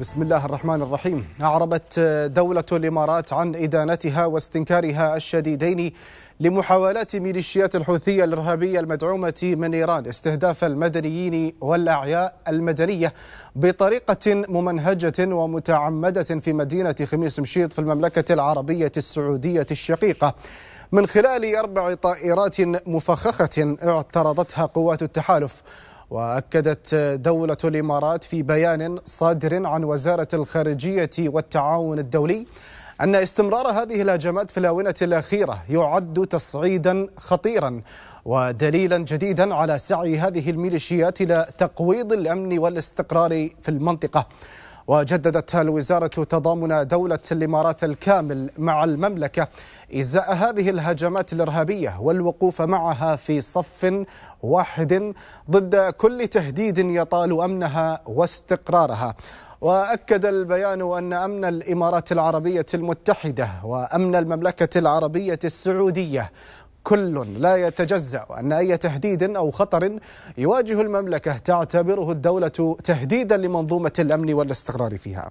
بسم الله الرحمن الرحيم أعربت دولة الإمارات عن إدانتها واستنكارها الشديدين لمحاولات ميليشيات الحوثية الإرهابية المدعومة من إيران استهداف المدنيين والأعياء المدنية بطريقة ممنهجة ومتعمدة في مدينة خميس مشيط في المملكة العربية السعودية الشقيقة من خلال أربع طائرات مفخخة اعترضتها قوات التحالف وأكدت دولة الإمارات في بيان صادر عن وزارة الخارجية والتعاون الدولي أن استمرار هذه الهجمات في الآونة الأخيرة يعد تصعيدا خطيرا ودليلا جديدا على سعي هذه الميليشيات إلى تقويض الأمن والاستقرار في المنطقة وجددت الوزارة تضامن دولة الإمارات الكامل مع المملكة إزاء هذه الهجمات الإرهابية والوقوف معها في صف واحد ضد كل تهديد يطال أمنها واستقرارها واكد البيان ان امن الامارات العربيه المتحده وامن المملكه العربيه السعوديه كل لا يتجزأ أن أي تهديد أو خطر يواجه المملكة تعتبره الدولة تهديدا لمنظومة الأمن والاستقرار فيها